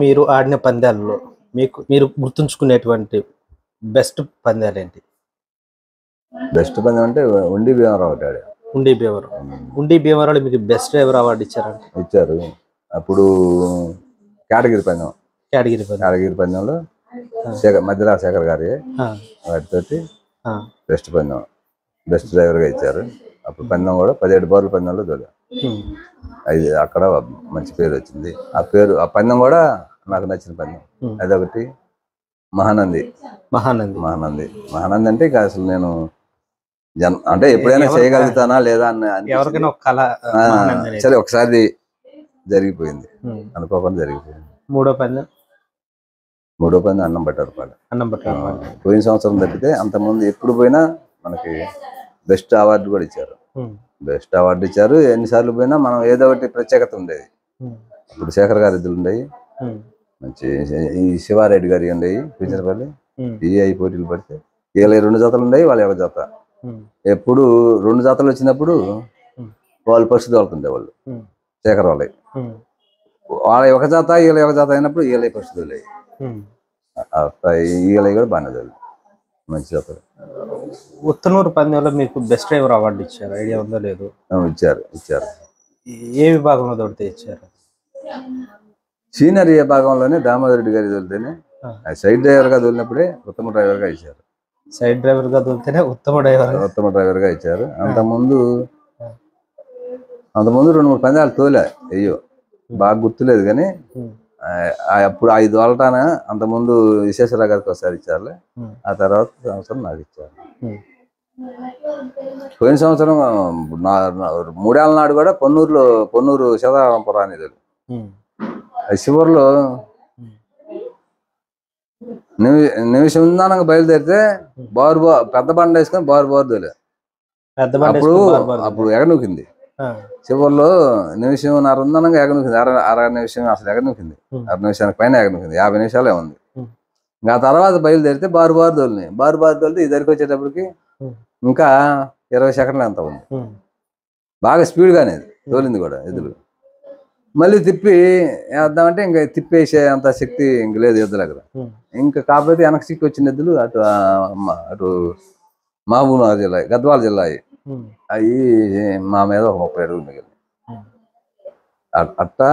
మీరు ఆడిన పందాల్లో మీకు మీరు గుర్తుంచుకునేటువంటి బెస్ట్ పందాలు ఏంటి బెస్ట్ పందెం అంటే ఉండి భీమరావు డాడీ ఉండి భీమరావు ఉండి భీమరావు మీకు బెస్ట్ డ్రైవర్ అవార్డు ఇచ్చారంట ఇచ్చారు అప్పుడు కేటగిరి పందెం కేటగిరి పందెం కేటగిరి పందెంలో శేఖర్ మధ్యరా శేఖర్ గారి వాటితోటి బెస్ట్ పందెం బెస్ట్ డ్రైవర్గా ఇచ్చారు అప్పుడు పందెం కూడా పదిహేడు బార్లు పెన్నంలో చదివా అది అక్కడ మంచి పేరు వచ్చింది ఆ పేరు ఆ పందెం కూడా నాకు నచ్చిన పందెం అదొకటి మహానంది మహానంది మహానంది మహానంది అంటే అసలు నేను జన్ అంటే ఎప్పుడైనా చేయగలుగుతానా లేదా అని సరే ఒకసారి జరిగిపోయింది అనుకోకుండా జరిగిపోయింది మూడో పందెం మూడో పందెం అన్నం పట్టారు అన్నం పట్టారు పోయిన సంవత్సరం తప్పితే అంతకుముందు ఎప్పుడు పోయినా మనకి బెస్ట్ అవార్డు కూడా ఇచ్చారు బెస్ట్ అవార్డు ఇచ్చారు ఎన్నిసార్లు పోయినా మనం ఏదో ఒకటి ప్రత్యేకత ఉండేది ఇప్పుడు శేఖర్ గారి ఇద్దరు ఉండేవి మంచి ఈ శివారెడ్డి గారి ఉండేవి పిచ్చరపల్లి ఈఐ పోటీలు పడితే వీళ్ళ రెండు జాతలు ఉండేవి వాళ్ళ ఒక జాత ఎప్పుడు రెండు జాతలు వచ్చినప్పుడు వాళ్ళు పరిస్థితి వాళ్ళకుండే వాళ్ళు శేఖర్ వాళ్ళవి వాళ్ళ ఒక జాత ఈ ఒక జాత అయినప్పుడు ఈలై పరిస్థితులు అట్లా కూడా బాగానే జరిగింది మంచి ఉత్తనూరు పందెంలో మీకు బెస్ట్ డ్రైవర్ అవార్డు ఇచ్చారు ఐడియా ఉందో లేదు ఇచ్చారు ఇచ్చారు ఏ విభాగంలో దొరికితే ఇచ్చారు సీనియర్ విభాగంలోనే రెడ్డి గారి దొరికితేనే సైడ్ డ్రైవర్ గా దొరికినప్పుడే ఉత్తమ డ్రైవర్ గా ఇచ్చారు సైడ్ డ్రైవర్ గా దొరికితేనే ఉత్తమ డ్రైవర్ ఉత్తమ డ్రైవర్ గా ఇచ్చారు అంతకుముందు అంతకుముందు రెండు మూడు పందాలు తోలే అయ్యో బాగా గుర్తులేదు కానీ అప్పుడు ఐదు వాళ్ళటాన ముందు విశేషరావు గారికి ఒకసారి ఇచ్చారులే ఆ తర్వాత సంవత్సరం నాకు ఇచ్చారు పోయిన సంవత్సరం మూడేళ్ళ నాడు కూడా పొన్నూరులో పొన్నూరు సీతారాం పురాణిధులు శివర్లో నిమి నిమిషం ఉందానంగా బయలుదేరితే బారు బో పెద్ద బండ వేసుకొని బారు బారు తోలే అప్పుడు అప్పుడు ఎగనూకింది చివరిలో నిమిషంన్నర అందనంగా ఎగనుకుంది అర అర నిమిషం అసలు ఎగనుకుంది అర నిమిషానికి పైన ఎగనుకుంది యాభై నిమిషాలే ఉంది ఇంకా తర్వాత బయలుదేరితే బారు బారు తోలినాయి బారు బారు తోలితే ఈ దగ్గరికి వచ్చేటప్పటికి ఇంకా ఇరవై సెకండ్లు ఎంత ఉంది బాగా అనేది తోలింది కూడా ఎదురు మళ్ళీ తిప్పి వేద్దామంటే ఇంకా తిప్పేసే అంత శక్తి ఇంక లేదు ఎద్దులు అక్కడ ఇంకా కాకపోతే వెనక సిక్కి వచ్చిన ఎద్దులు అటు అటు మహబూబ్నగర్ జిల్లా గద్వాల జిల్లా అవి మా మీద ఒక ముప్పై అడుగులు అట్ట అట్టా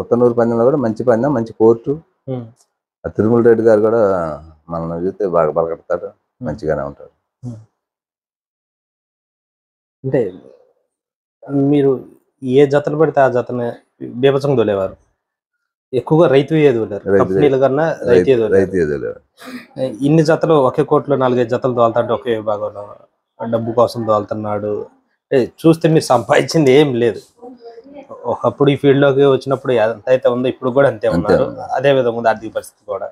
ఉత్తనూరు పందెంలో కూడా మంచి పందెం మంచి కోర్టు ఆ తిరుమల రెడ్డి గారు కూడా మనల్ని చూస్తే బాగా బలకడతాడు మంచిగానే ఉంటాడు అంటే మీరు ఏ జతలు పడితే ఆ జతను బీభత్సం తోలేవారు ఎక్కువగా రైతు రైతు ఇన్ని జతలు ఒకే కోట్లో నాలుగైదు జతలు తోలుతాంటే ఒకే విభాగంలో డబ్బు కోసం దోలుతున్నాడు చూస్తే మీరు సంపాదించింది ఏం లేదు ఒకప్పుడు ఈ ఫీల్డ్లోకి వచ్చినప్పుడు ఎంతైతే ఉందో ఇప్పుడు కూడా అంతే ఉన్నారు అదే విధంగా ఉంది ఆర్థిక పరిస్థితి కూడా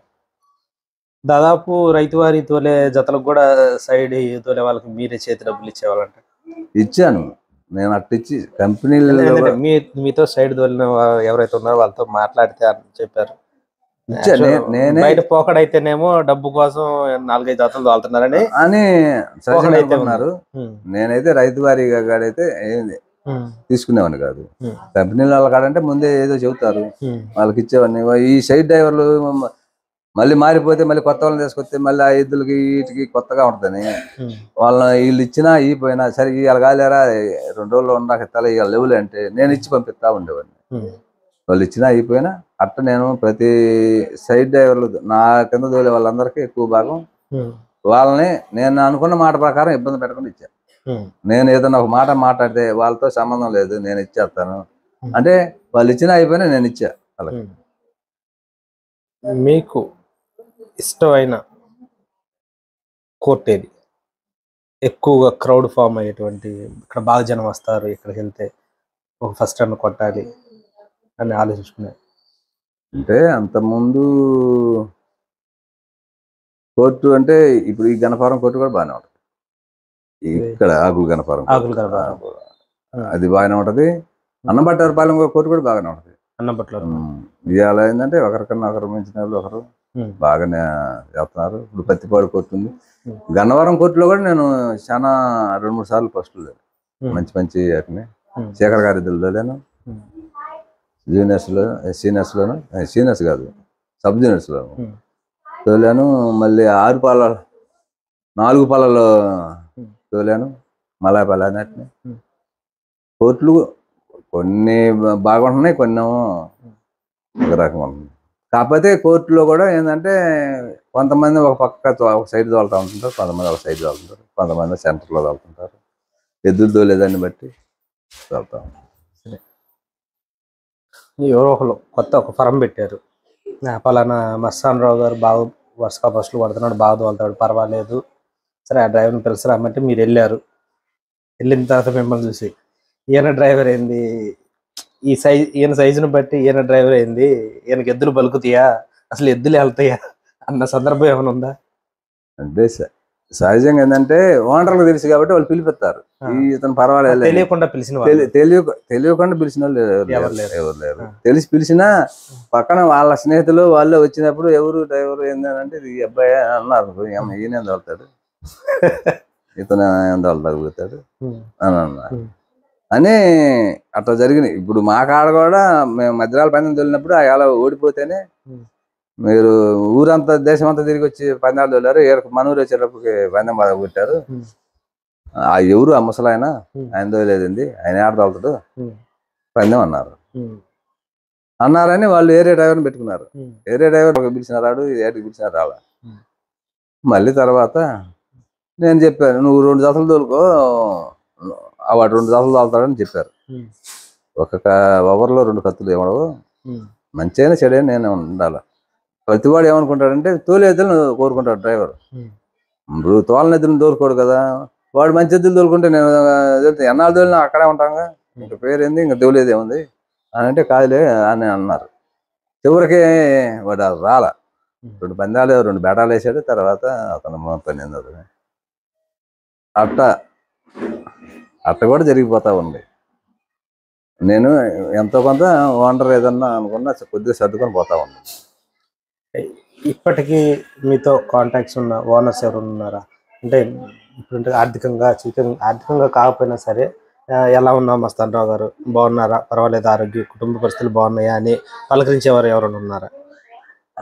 దాదాపు రైతు వారి తోలే జతలకు కూడా సైడ్ తోలే వాళ్ళకి మీరే చేతి డబ్బులు ఇచ్చేవాళ్ళంట ఇచ్చాను నేను అట్టిచ్చి కంపెనీ మీతో సైడ్ తోలిన ఎవరైతే ఉన్నారో వాళ్ళతో మాట్లాడితే చెప్పారు బయట పోకడైతేనేమో డబ్బు కోసం నాలుగైదు జాతలు దాల్తున్నారని అని ఉన్నారు నేనైతే రైతు వారీగా కాడైతే ఏంది తీసుకునేవాడిని కాదు కంపెనీల వాళ్ళ కాడంటే ముందే ఏదో చెబుతారు వాళ్ళకి ఇచ్చేవాడిని ఈ సైడ్ డ్రైవర్లు మళ్ళీ మారిపోతే మళ్ళీ కొత్త వాళ్ళని తీసుకొస్తే మళ్ళీ ఆ ఎద్దులకి వీటికి కొత్తగా ఉంటుందని వాళ్ళని వీళ్ళు ఇచ్చినా ఈ పోయినా సరే ఇవాళ కాలేరా రెండు రోజులు ఉన్నాక తల ఇవాళ లెవెల్ అంటే నేను ఇచ్చి పంపిస్తా ఉండేవాడిని వాళ్ళు ఇచ్చినా అయిపోయినా అట్ట నేను ప్రతి సైడ్ డ్రైవర్లు నా కింద తోలే వాళ్ళందరికీ ఎక్కువ భాగం వాళ్ళని నేను అనుకున్న మాట ప్రకారం ఇబ్బంది పెట్టకుండా ఇచ్చాను నేను ఏదైనా ఒక మాట మాట్లాడితే వాళ్ళతో సంబంధం లేదు నేను ఇచ్చేస్తాను అంటే వాళ్ళు ఇచ్చినా అయిపోయినా నేను ఇచ్చా వాళ్ళకి మీకు ఇష్టమైన కోర్ట్ ఏది ఎక్కువగా క్రౌడ్ ఫామ్ అయ్యేటువంటి ఇక్కడ బాగా జనం వస్తారు ఇక్కడికి వెళ్తే ఒక ఫస్ట్ రన్ కొట్టాలి అని ఆలోచించుకున్నాను అంటే అంతకుముందు కోర్టు అంటే ఇప్పుడు ఈ గణపారం కోర్టు కూడా బాగానే ఉంటుంది ఇక్కడ ఆకులు గణపారం ఆకులు గణపారం అది బాగానే ఉంటుంది అన్నంబట్టారపాలెం కోర్టు కూడా బాగానే ఉంటుంది అన్నంబట్ల ఎలా ఏంటంటే ఒకరికన్నా ఒకరు మించిన ఒకరు బాగానే చేస్తున్నారు ఇప్పుడు పత్తిపాడు కోర్టు ఉంది గన్నవరం కోర్టులో కూడా నేను చాలా రెండు మూడు సార్లు ఫస్ట్లు మంచి మంచి వాటిని శేఖర్ గారి తెలియలేను జూనియర్స్లో సీనియర్స్లోను సీనియర్స్ కాదు సబ్ జూనియర్స్లోను తోలాను మళ్ళీ ఆరు పాల నాలుగు పాలలో తోలాను మలాపాల నాటిని కోట్లు కొన్ని బాగుంటున్నాయి కొన్ని ఒక రకం ఉంటుంది కాకపోతే కోర్టులో కూడా ఏంటంటే కొంతమంది ఒక పక్క ఒక సైడ్ తోలుతూ ఉంటుంటారు కొంతమంది ఒక సైడ్ తోలుతుంటారు కొంతమంది సెంటర్లో తోలుతుంటారు ఎద్దులు తోలేదాన్ని బట్టి తోలుతూ ఉంటారు ఎవరో కొత్త ఒక ఫరం పెట్టారు పలానా మస్సాన్ రావు గారు బాగా వరుసగా బస్సులు పడుతున్నాడు బాగా తోలుతాడు పర్వాలేదు సరే ఆ డ్రైవర్ని పిలిచి రమ్మంటే మీరు వెళ్ళారు వెళ్ళిన తర్వాత మిమ్మల్ని చూసి ఈయన డ్రైవర్ ఏంది ఈ సైజ్ ఈయన సైజును బట్టి ఈయన డ్రైవర్ ఏంది ఈయనకి ఎద్దులు పలుకుతాయా అసలు ఎద్దులు వెళ్తాయా అన్న సందర్భం ఏమైనా ఉందా సార్ సహజంగా ఏంటంటే ఓనర్లకు తెలుసు కాబట్టి వాళ్ళు పిలిపిస్తారు ఇతను పర్వాలేదు తెలియకుండా పిలిచిన తెలియకుండా పిలిచిన వాళ్ళు ఎవరు లేరు తెలిసి పిలిచినా పక్కన వాళ్ళ స్నేహితులు వాళ్ళు వచ్చినప్పుడు ఎవరు డ్రైవర్ ఏంటంటే ఇది అబ్బాయి అన్నారు ఈయన వెళ్తాడు ఇతను ఎంత వెళ్తాడు అని అన్నారు అని అట్లా జరిగినాయి ఇప్పుడు మా కాడ కూడా మేము మధ్యరాల పైన వెళ్ళినప్పుడు అలా ఓడిపోతేనే మీరు ఊరంతా దేశం అంతా తిరిగి వచ్చి పందాలు తోలారు మన మనూరు వచ్చేటప్పుడు పందెం బాధ కొట్టారు ఆ ఎవరు ఆ ముసలాయన ఆయన తోలేదండి ఆయన తోలుతాడు పందెం అన్నారు అన్నారని వాళ్ళు ఏరియా డ్రైవర్ని పెట్టుకున్నారు ఏరియా డ్రైవర్ ఒక పిలిచిన రాడు ఏటికి పిలిచిన రాళ్ళ మళ్ళీ తర్వాత నేను చెప్పాను నువ్వు రెండు దశలు తోలుకో వాడు రెండు దశలు తోలుతాడని చెప్పారు ఒక ఓవర్లో రెండు కత్తులు ఏమడవు మంచిగా చెడే నేను ఉండాలి ప్రతివాడు ఏమనుకుంటాడంటే ఎద్దులు కోరుకుంటాడు డ్రైవర్ ఇప్పుడు తోలనెద్దులను తోలుకోడు కదా వాడు మంచి ఎద్దులు తోలుకుంటే నేను ఎన్నాళ్ళు తోలినా అక్కడే ఉంటాంగా ఇంకా పేరేంది ఇంకా ఏముంది అని అంటే కాదులే అని అన్నారు చివరికి వాడు రాల రెండు పందాలు రెండు బేటాలు వేసాడు తర్వాత అతను పనింది అతను అట్ట అట్ట కూడా జరిగిపోతా ఉంది నేను ఎంతో కొంత ఓనర్ ఏదన్నా అనుకున్నా కొద్దిగా సర్దుకొని పోతా ఉన్నాను ఇప్పటికీ మీతో కాంటాక్ట్స్ ఉన్న ఓనర్స్ ఎవరు ఉన్నారా అంటే ఇప్పుడు ఆర్థికంగా చీకం ఆర్థికంగా కాకపోయినా సరే ఎలా ఉన్నా మస్తానరావు గారు బాగున్నారా పర్వాలేదు ఆరోగ్య కుటుంబ పరిస్థితులు బాగున్నాయా అని పలకరించేవారు ఎవరైనా ఉన్నారా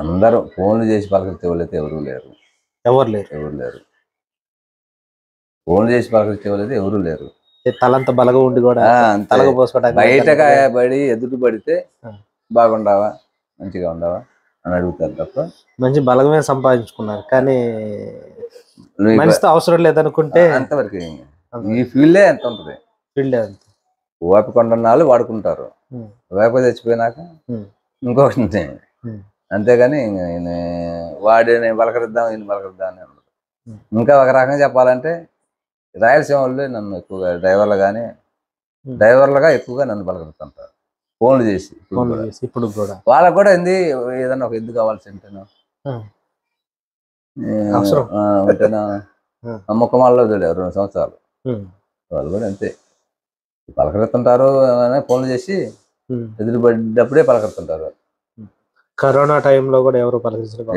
అందరూ ఫోన్లు చేసి పలకరించే వాళ్ళైతే ఎవరు లేరు ఎవరు లేరు ఎవరు లేరు ఫోన్లు చేసి పలకరించే వాళ్ళైతే ఎవరు లేరు తలంత బలగ ఉండి కూడా తలగ పోసుకోవడానికి బయటగా పడి ఎదురు పడితే బాగుండవా మంచిగా ఉండవా అని అడుగుతారు తప్ప మంచి బలమే సంపాదించుకున్నారు కానీ మనిషితో అవసరం లేదనుకుంటే అంతవరకు ఈ ఫీల్డే ఎంత ఉంటుంది ఫీల్డే అంత ఓపి కొండన్నాళ్ళు వాడుకుంటారు వేప చచ్చిపోయినాక ఇంకొకటి అంతేగాని వాడిని బలకరిద్దాం ఈయన బలకరిద్దాం అని ఇంకా ఒక రకంగా చెప్పాలంటే రాయలసీమ వాళ్ళు నన్ను ఎక్కువగా డ్రైవర్లు కానీ డ్రైవర్లుగా ఎక్కువగా నన్ను బలకరుతుంటారు ఫోన్లు చేసి చేసి ఇప్పుడు కూడా వాళ్ళకు కూడా ఏంది ఏదన్నా ఒక ఎందుకు కావాల్సి ఉంటాను ఉంటాను నమ్మకం వాళ్ళు చూడారు రెండు సంవత్సరాలు వాళ్ళు కూడా అంతే పలకరుతుంటారు ఫోన్లు చేసి ఎదురుపడ్డప్పుడే పలకరుతుంటారు కరోనా టైంలో కూడా ఎవరు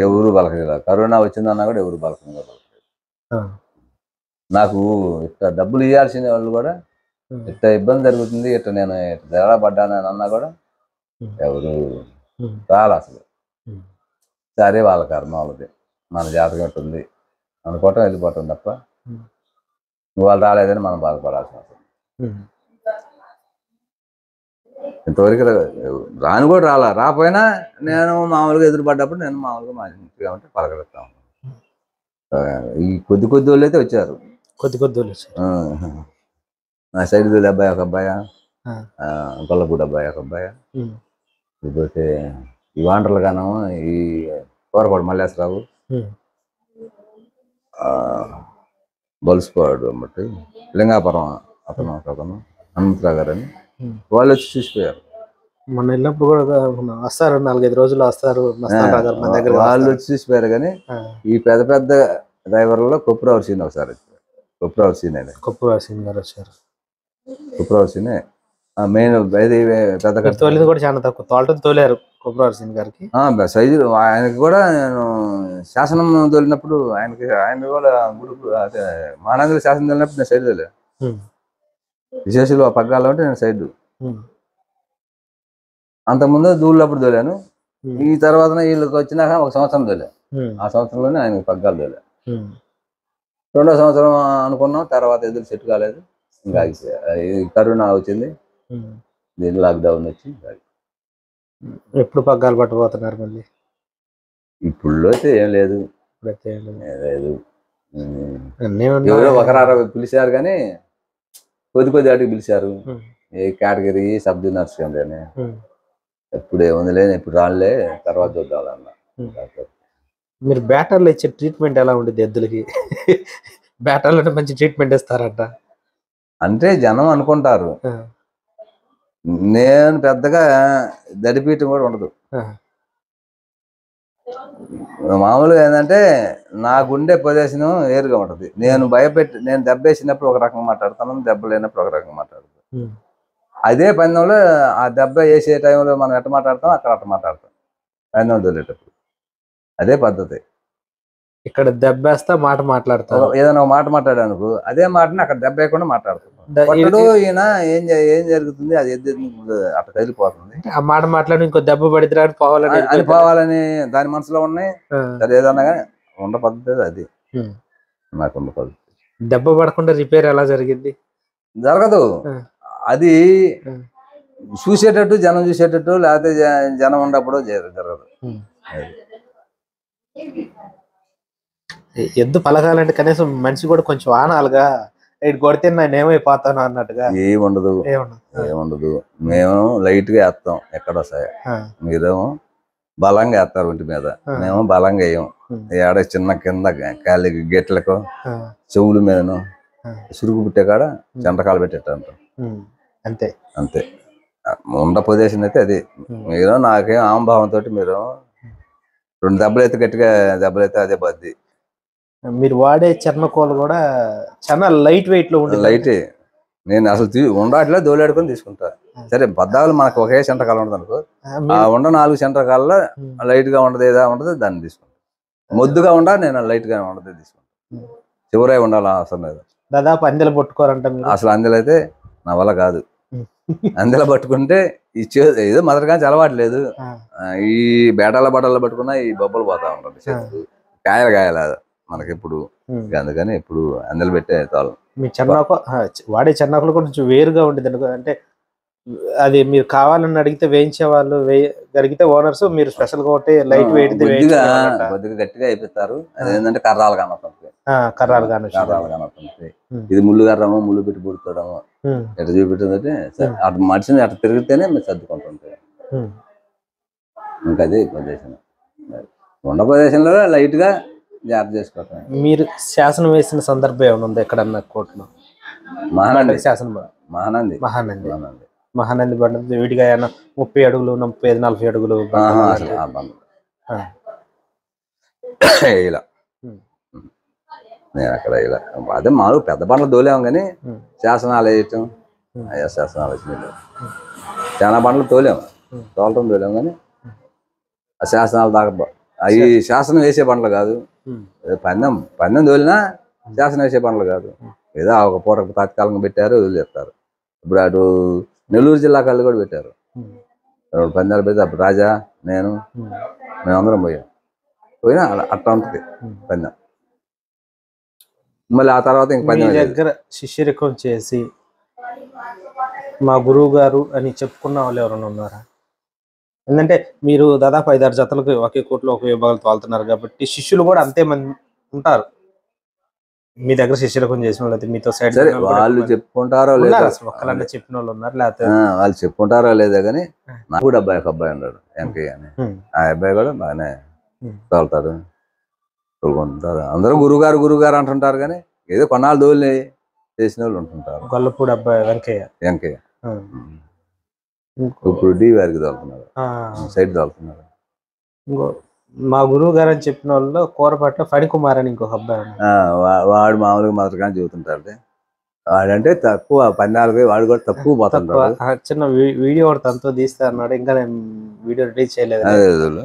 ఎవరు పలకరించారు కరోనా వచ్చిందన్నా కూడా ఎవరు పలకలేదు నాకు డబ్బులు ఇవ్వాల్సిన వాళ్ళు కూడా ఇట్లా ఇబ్బంది జరుగుతుంది ఇట్లా నేను జరడా పడ్డాను అని అన్నా కూడా ఎవరు రాలి అసలు సరే వాళ్ళ కర్మ వాళ్ళది మన జాతకం ఉంటుంది అనుకోవటం వెళ్ళిపోవటం తప్ప వాళ్ళు రాలేదని మనం బాధపడాల్సి అవసరం ఇంతవరకు రాని కూడా రాలా రాపోయినా నేను మామూలుగా ఎదురుపడ్డప్పుడు నేను మామూలుగా మా ఇంటిగా ఉంటే పలకలుస్తా ఈ కొద్ది కొద్ది వాళ్ళు అయితే వచ్చారు కొద్ది కొద్ది వాళ్ళు వచ్చారు నా సైడ్ అబ్బాయి ఒక అబ్బాయి గొల్లగూడ అబ్బాయి ఒక అబ్బాయి లేకపోతే ఈ వాండర్లు గాను ఈ కూరపాడు మల్లేశ్వరరావు బలుసుకోడు అన్నట్టు లింగాపురం అతను అతను హనుమంతరావు గారు అని వాళ్ళు వచ్చి చూసిపోయారు మన వెళ్ళినప్పుడు కూడా వస్తారు నాలుగైదు రోజులు వస్తారు వాళ్ళు వచ్చి చూసిపోయారు కానీ ఈ పెద్ద పెద్ద డ్రైవర్లలో కొప్పురావు సీన్ ఒకసారి వచ్చారు కొప్పురావు సీన్ కొప్పురావు సీన్ గారు వచ్చారు కుప్రవర్సినే మెయిన్ పెద్ద తోలింది కూడా చాలా తక్కువ తోలటం తోలేరు కుప్రవర్సిన్ గారికి సైజు ఆయనకి కూడా నేను శాసనం తోలినప్పుడు ఆయనకి ఆయన కూడా గుడుపు మానందరి శాసనం తోలినప్పుడు నేను సైడ్ తోలే విశేషాలు ఆ పగ్గాలు ఉంటే నేను సైడ్ అంతకుముందు దూళ్ళప్పుడు తోలాను ఈ తర్వాత వీళ్ళకి వచ్చినాక ఒక సంవత్సరం తోలే ఆ సంవత్సరంలోనే ఆయనకి పగ్గాలు తోలే రెండో సంవత్సరం అనుకున్నాం తర్వాత ఎదురు సెట్ కాలేదు కరోనా వచ్చింది hmm. దీని లాక్డౌన్ వచ్చి hmm. ఎప్పుడు పగ్గాలు పట్టబోతున్నారు మళ్ళీ ఇప్పుడు అయితే ఏం లేదు hmm. ఒక ఎవరో పిలిచారు కానీ కొద్ది కొద్ది ఆటికి పిలిచారు ఏ కేటగిరీ సబ్ జూనియర్స్ కానీ ఎప్పుడు లేదు ఇప్పుడు రాలే తర్వాత చూద్దాం మీరు బ్యాటర్లో ఇచ్చే ట్రీట్మెంట్ ఎలా ఉండేది ఎద్దులకి బ్యాటర్లో మంచి ట్రీట్మెంట్ ఇస్తారంట అంటే జనం అనుకుంటారు నేను పెద్దగా దడిపీయటం కూడా ఉండదు మామూలుగా ఏంటంటే నాకుండే ప్రదేశం ఏరుగా ఉంటుంది నేను భయపెట్టి నేను దెబ్బ వేసినప్పుడు ఒక రకంగా మాట్లాడతాను దెబ్బ లేనప్పుడు ఒక రకంగా మాట్లాడతాను అదే పందెంలో ఆ దెబ్బ వేసే టైంలో మనం ఎట్ట మాట్లాడతాం అక్కడ అట్ట మాట్లాడతాం పందెం వదిలేటప్పుడు అదే పద్ధతి ఇక్కడ దెబ్బేస్తా మాట మాట్లాడతారు ఏదైనా మాట మాట్లాడాను అదే మాటని అక్కడ దెబ్బ వేయకుండా మాట్లాడుతారు ఈయన ఏం ఏం జరుగుతుంది అది అక్కడ తగిలిపోతుంది ఆ మాట మాట్లాడి ఇంకో దెబ్బ పడితే పోవాలని అది పోవాలని దాని మనసులో ఉన్నాయి అది ఏదన్నా కానీ ఉండ పద్ధతి అది నాకు ఉండ పద్ధతి దెబ్బ పడకుండా రిపేర్ ఎలా జరిగింది జరగదు అది చూసేటట్టు జనం చూసేటట్టు లేకపోతే జనం ఉండప్పుడు జరగదు ఎద్దు పలకాలంటే కనీసం మనిషి కూడా కొంచెం ఆనాలుగా ఇటు కొడితే నేను ఏమైపోతాను అన్నట్టుగా ఏముండదు ఏముండదు మేము లైట్ గా వేస్తాం ఎక్కడో సార్ మీరేమో బలంగా వేస్తారు ఒంటి మీద మేము బలంగా వేయం ఏడ చిన్న కింద కాలి గెట్లకు చెవుల మీదను సురుగు పుట్టే కాడ చెంటకాలు పెట్టేట అంతే అంతే ఉండ పొజిషన్ అయితే అది మీరు నాకేం ఆంభావంతో మీరు రెండు దెబ్బలు అయితే గట్టిగా దెబ్బలు అయితే అదే బద్ది మీరు వాడే చర్మకోలు కూడా చాలా లైట్ వెయిట్ లో ఉంటుంది లైటే నేను అసలు ఉండట్లో దోలాడుకొని తీసుకుంటా సరే బద్దాలు మనకు ఒకే కాలం ఉండదు అనుకో ఆ ఉండ నాలుగు సెంటకాలలో లైట్ గా ఉండదు ఏదా ఉండదు దాన్ని తీసుకుంటా మొద్దుగా ఉండా నేను లైట్ గా ఉండదు తీసుకుంటా చివరే ఉండాలి అవసరం లేదు దాదాపు అందెలు పట్టుకోరంట అసలు అందెలు అయితే నా వల్ల కాదు అందెలు పట్టుకుంటే ఈ చేదో ఏదో మదరగానే లేదు ఈ బేటాల బట్టలు పట్టుకున్నా ఈ బొబ్బలు పోతా ఉంటాయి కాయలు కాయలేదు మనకిప్పుడు అందుకని ఇప్పుడు అందలు పెట్టే తాళం మీ చెన్నాకు వాడే చెన్నాకులు కొంచెం వేరుగా ఉండేది అంటే అది మీరు కావాలని అడిగితే వేయించే వాళ్ళు గడిగితే ఓనర్స్ మీరు స్పెషల్ గా ఒకటి లైట్ వెయిట్ కొద్దిగా గట్టిగా అయిపోతారు అదేంటంటే కర్రాలు కానీ కర్రాలు కానీ కర్రాలు కానీ ఇది ముళ్ళు కర్రము ముళ్ళు పెట్టి పుడుతాడము ఎట్లా చూపెట్టిందంటే అటు మనిషిని అటు తిరిగితేనే మీరు సర్దుకుంటుంటాయి ఇంకా అదే ప్రదేశం ఉన్న ప్రదేశంలో లైట్ గా జాబ్ చేసుకోవటం మీరు శాసనం వేసిన సందర్భం ఏమైనా ఉందా ఎక్కడన్నా కోర్టులో మహానంది శాసనం మహానంది మహానంది మహానంది మహానంది బండి విడిగా ఏమైనా ముప్పై అడుగులు ముప్పై ఐదు నలభై అడుగులు ఇలా నేను అక్కడ ఇలా అదే మామూలు పెద్ద బండ్లు తోలేము కానీ శాసనాలు వేయటం అయ్యా శాసనాలు వచ్చినాయి చాలా బండ్లు తోలేము తోలటం తోలేము కానీ ఆ శాసనాలు దాకా అవి శాసనం వేసే బండ్లు కాదు పందెం పందెం తోలినా శాసన వేసే పనులు కాదు ఏదో ఒక పూట తాత్కాలికంగా పెట్టారు వదిలేస్తారు ఇప్పుడు అటు నెల్లూరు జిల్లా కళ్ళు కూడా పెట్టారు పందాలు పెడితే అప్పుడు రాజా నేను మేమందరం పోయాం పోయినా అట్లా ఉంటుంది పందెం మళ్ళీ ఆ తర్వాత ఇంక పందెం దగ్గర శిష్యరికం చేసి మా గురువు గారు అని చెప్పుకున్న వాళ్ళు ఎవరైనా ఉన్నారా ఎందుకంటే మీరు దాదాపు ఐదారు జతలకు ఒకే కోట్లో ఒక విభాగాలు తోలుతున్నారు కాబట్టి శిష్యులు కూడా అంతే మంది ఉంటారు మీ దగ్గర కొన్ని చేసిన వాళ్ళు మీతో సైడ్ వాళ్ళు చెప్పుకుంటారో లేదా ఒక్కలన్నా చెప్పిన వాళ్ళు ఉన్నారు లేకపోతే వాళ్ళు చెప్పుకుంటారో లేదా కానీ నాకు అబ్బాయి ఒక అబ్బాయి ఉన్నాడు ఎంకే అని ఆ అబ్బాయి కూడా బాగానే తోలుతారు తోలుకుంటారు అందరూ గురుగారు గురుగారు అంటుంటారు కానీ ఏదో కొన్నాళ్ళు తోలి చేసిన వాళ్ళు ఉంటుంటారు గొల్లపూడి అబ్బాయి వెంకయ్య వెంకయ్య ఇప్పుడు డి వారికి దొరుకుతున్నారు సైడ్ తోలుతున్నారు ఇంకో మా గురువు గారు అని చెప్పిన వాళ్ళు కూరపట్ల ఫణికుమార్ అని ఇంకొక అబ్బాయి వాడు మామూలుగా కానీ చదువుతుంటారు వాడంటే తక్కువ పద్నాలుగు వాడు కూడా తక్కువ పోతుంటాడు చిన్న వీడియో ఒకటి తనతో తీస్తా అన్నాడు ఇంకా నేను వీడియో రిలీజ్ చేయలేదు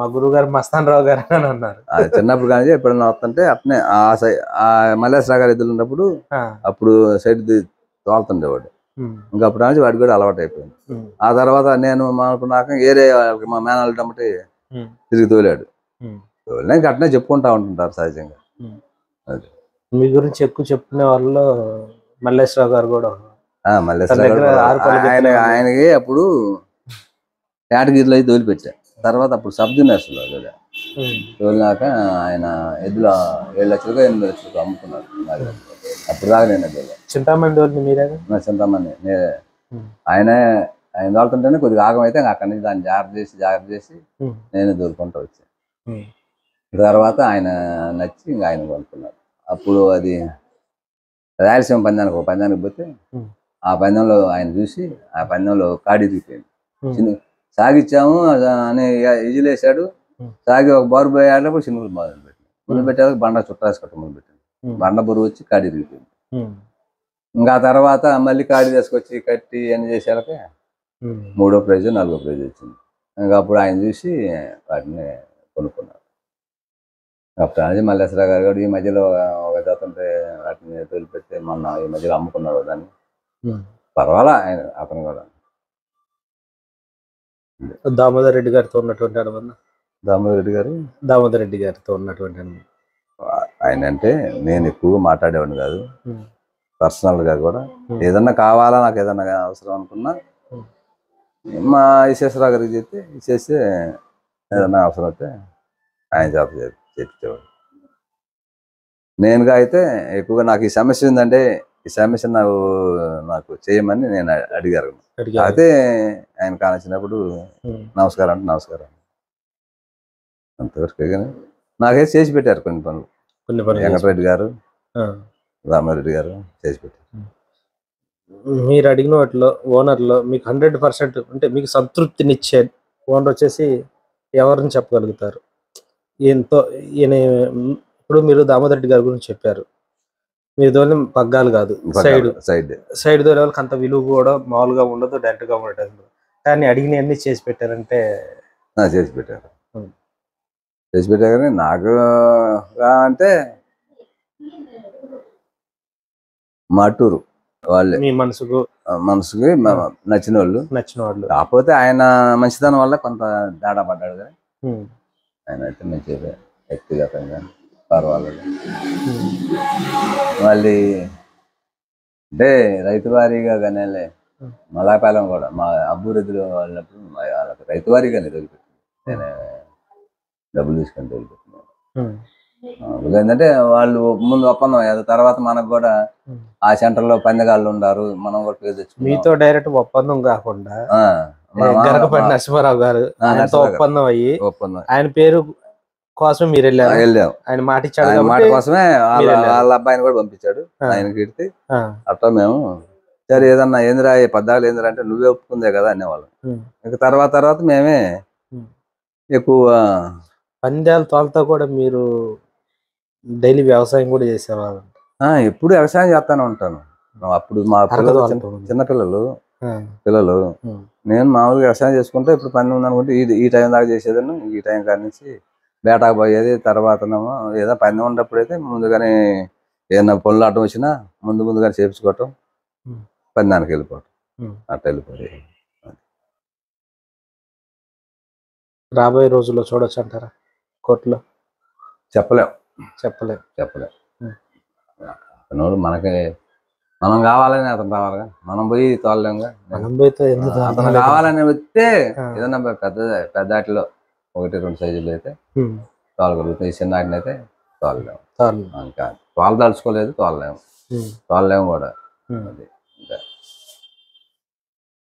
మా గురువు గారు మస్తాన్ రావు గారు అని అన్నారు చిన్నప్పుడు కానీ ఎప్పుడన్నా వస్తుంటే అట్నే ఆ సై ఆ మల్లేశ్వర గారు ఇద్దరు ఉన్నప్పుడు అప్పుడు సైడ్ తోలుతుండేవాడు ఇంకా అప్పుడు నుంచి వాడికి కూడా అలవాటు అయిపోయింది ఆ తర్వాత నేను నాకు ఏరే వాళ్ళకి మా మేనాలు అమ్మటి తిరిగి తోలాడు తోలినా అట్నే చెప్పుకుంటా ఉంటుంటారు సహజంగా అది మీ గురించి ఎక్కువ చెప్పుకునే వాళ్ళు మల్లేశ్వరరావు గారు కూడా మల్లేశ్వర ఆయన ఆయనకి అప్పుడు యాటగిరిలో అయితే తోలిపెట్టా తర్వాత అప్పుడు సబ్ జూనియర్స్లో కదా తోలినాక ఆయన ఎద్దుల ఏడు లక్షలుగా ఎనిమిది లక్షలుగా అమ్ముకున్నారు అప్పుడు దాకా నేను చింతామణి మీరే చింతామణి మీరే ఆయన ఆయన దోలుతుంటేనే కొద్దిగా ఆగం అయితే అక్కడి నుంచి దాన్ని జాగ్రత్త చేసి జాగ్రత్త చేసి నేను దూరుకుంటూ వచ్చాను తర్వాత ఆయన నచ్చి ఇంకా ఆయన కొనుక్కున్నారు అప్పుడు అది రాయలసీమ పందానికి ఒక పందానికి పోతే ఆ పందెంలో ఆయన చూసి ఆ పందెంలో కాడి తిరిగిపోయింది చిన్న సాగిచ్చాము అని ఇజిలేసాడు సాగి ఒక బారు పోయేటప్పుడు చిన్న మొదలు పెట్టాడు ముందు పెట్టాక బండ చుట్టాసి కట్ట ముందు బండ బరువు వచ్చి కాడి విరిగిపోయింది ఇంకా తర్వాత మళ్ళీ కాడి తీసుకొచ్చి కట్టి అని చేసేలకే మూడో ప్రైజ్ నాలుగో ప్రైజ్ వచ్చింది ఇంకా అప్పుడు ఆయన చూసి వాటిని కొనుక్కున్నాడు అప్పుడు అనేది మల్లేశ్వర గారు కూడా ఈ మధ్యలో ఒక ఉంటే వాటిని తోలిపెట్టి మొన్న ఈ మధ్యలో అమ్ముకున్నాడు దాన్ని పర్వాలా ఆయన అతను కూడా దామోదర్ రెడ్డి గారితో ఉన్నటువంటి అనుబంధం దామోదర్ రెడ్డి గారు దామోదర్ రెడ్డి గారితో ఉన్నటువంటి అనుబంధం ఆయన అంటే నేను ఎక్కువగా మాట్లాడేవాడిని కాదు పర్సనల్ గా కూడా ఏదన్నా కావాలా నాకు ఏదన్నా అవసరం అనుకున్నా మా విశేషరావు గారికి చెప్తే ఇచ్చేసి ఏదన్నా అవసరం అయితే ఆయన జాబ్ చెప్పేవాడు నేనుగా అయితే ఎక్కువగా నాకు ఈ సమస్య ఉందంటే ఈ సమస్య నాకు నాకు చేయమని నేను అడిగారు అయితే ఆయన కానిచ్చినప్పుడు నమస్కారం అంటే నమస్కారం అంతవరకు నాకైతే చేసి పెట్టారు కొన్ని పనులు కొన్ని వెంకటరెడ్డి గారు రామారెడ్డి గారు చేసి పెట్టారు మీరు అడిగిన వాటిలో ఓనర్లో మీకు హండ్రెడ్ పర్సెంట్ అంటే మీకు సంతృప్తినిచ్చే ఓనర్ వచ్చేసి ఎవరిని చెప్పగలుగుతారు ఎంతో ఈయన ఇప్పుడు మీరు దామోదర్ రెడ్డి గారి గురించి చెప్పారు మీరు ధోని పగ్గాలు కాదు సైడ్ సైడ్ సైడ్ ధోని వాళ్ళకి అంత విలువ కూడా మామూలుగా ఉండదు డైరెక్ట్గా ఉండటం కానీ అడిగిన అన్ని చేసి పెట్టారంటే చేసి పెట్టారు తెచ్చిపెట్టా కానీ నాకు అంటే మాటూరు వాళ్ళే మనసుకు మనసుకి నచ్చిన వాళ్ళు నచ్చిన వాళ్ళు కాకపోతే ఆయన మంచిదనం వల్ల కొంత దాడా పడ్డాడు కానీ ఆయన అయితే మంచి వ్యక్తిగతంగా పర్వాలేదు మళ్ళీ అంటే రైతు వారీగా కానీ మలాపాలెం కూడా మా అభివృద్ధిలో వాళ్ళప్పుడు రైతు వారీగానే దొరికిపెట్టింది నేను డబ్బులు తీసుకుంటూ వెళ్ళిపోతున్నారు ఏంటంటే వాళ్ళు ముందు ఒప్పందం అయ్యారు తర్వాత మనకు కూడా ఆ సెంటర్ లో పందగాళ్ళు ఉండారు మనం కూడా మీతో డైరెక్ట్ ఒప్పందం కాకుండా గనకపడి నరసింహారావు గారు ఒప్పందం అయ్యి ఒప్పందం ఆయన పేరు కోసం మీరు వెళ్ళారు వెళ్ళాం ఆయన మాట ఇచ్చాడు మాట కోసమే వాళ్ళ అబ్బాయిని కూడా పంపించాడు ఆయన గిడితే అట్లా మేము సరే ఏదన్నా ఏందిరా పద్దాలు ఏందిరా అంటే నువ్వే ఒప్పుకుందే కదా అనేవాళ్ళం ఇంకా తర్వాత తర్వాత మేమే ఎక్కువ పందాల తోలతో కూడా మీరు డైలీ వ్యవసాయం కూడా చేసేవారు ఎప్పుడు వ్యవసాయం చేస్తానే ఉంటాను అప్పుడు మా పిల్లలు చిన్నపిల్లలు పిల్లలు నేను మామూలుగా వ్యవసాయం చేసుకుంటే ఇప్పుడు పని ఉందనుకుంటే ఈ ఈ టైం దాకా చేసేదాన్ని ఈ టైం కాడి నుంచి బేటాకు పోయేది తర్వాతనేమో ఏదో పని ఉన్నప్పుడు అయితే ముందుగానే ఏదైనా పనులు ఆటం వచ్చినా ముందు ముందుగానే చేపించుకోవటం పందానికి వెళ్ళిపోవటం అట్లా వెళ్ళిపోయి రాబోయే రోజుల్లో చూడొచ్చు అంటారా కోర్టులో చెప్పలేం చెప్పలేం చెప్పలేం అతను మనకి మనం కావాలని అతను రావాలిగా మనం పోయి తోలలేముగా మనం పోయి అతను కావాలని వస్తే ఏదన్నా పెద్ద పెద్ద ఆటలో ఒకటి రెండు సైజులు అయితే తోలగలుగుతాయి ఈ చిన్న ఆటని అయితే తోలలేము ఇంకా తోలు తోలలేము తోలలేము కూడా అది